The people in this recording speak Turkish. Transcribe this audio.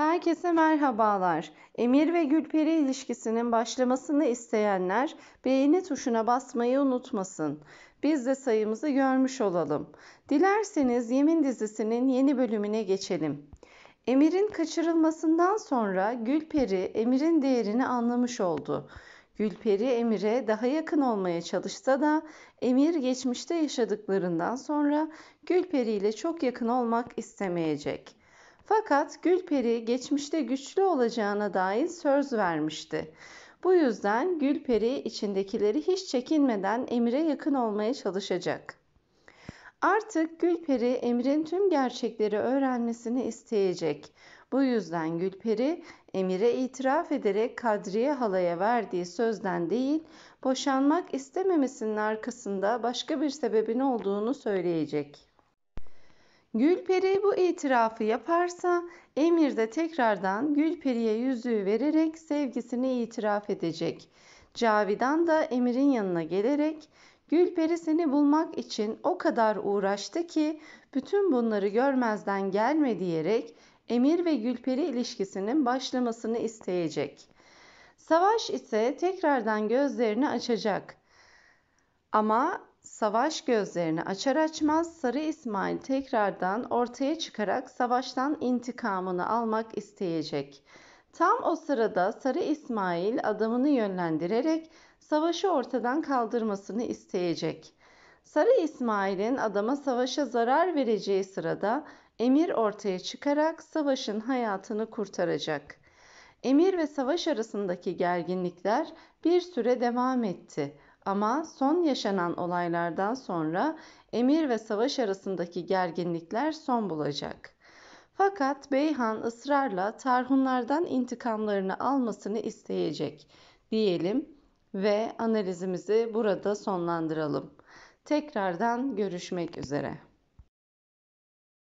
Herkese merhabalar. Emir ve Gülperi ilişkisinin başlamasını isteyenler beğeni tuşuna basmayı unutmasın. Biz de sayımızı görmüş olalım. Dilerseniz Yemin dizisinin yeni bölümüne geçelim. Emir'in kaçırılmasından sonra Gülperi Emir'in değerini anlamış oldu. Gülperi Emir'e daha yakın olmaya çalışsa da Emir geçmişte yaşadıklarından sonra Gülperi ile çok yakın olmak istemeyecek. Fakat Gülperi geçmişte güçlü olacağına dair söz vermişti. Bu yüzden Gülperi içindekileri hiç çekinmeden Emir'e yakın olmaya çalışacak. Artık Gülperi Emir'in tüm gerçekleri öğrenmesini isteyecek. Bu yüzden Gülperi Emir'e itiraf ederek Kadriye halaya verdiği sözden değil, boşanmak istememesinin arkasında başka bir sebebin olduğunu söyleyecek. Gülperi bu itirafı yaparsa Emir de tekrardan Gülperi'ye yüzüğü vererek sevgisini itiraf edecek. Cavidan da Emir'in yanına gelerek Gülperi seni bulmak için o kadar uğraştı ki bütün bunları görmezden gelme diyerek Emir ve Gülperi ilişkisinin başlamasını isteyecek. Savaş ise tekrardan gözlerini açacak. Ama savaş gözlerini açar açmaz Sarı İsmail tekrardan ortaya çıkarak savaştan intikamını almak isteyecek. Tam o sırada Sarı İsmail adamını yönlendirerek savaşı ortadan kaldırmasını isteyecek. Sarı İsmail'in adama savaşa zarar vereceği sırada Emir ortaya çıkarak savaşın hayatını kurtaracak. Emir ve savaş arasındaki gerginlikler bir süre devam etti. Ama son yaşanan olaylardan sonra emir ve savaş arasındaki gerginlikler son bulacak. Fakat Beyhan ısrarla Tarhunlardan intikamlarını almasını isteyecek diyelim ve analizimizi burada sonlandıralım. Tekrardan görüşmek üzere.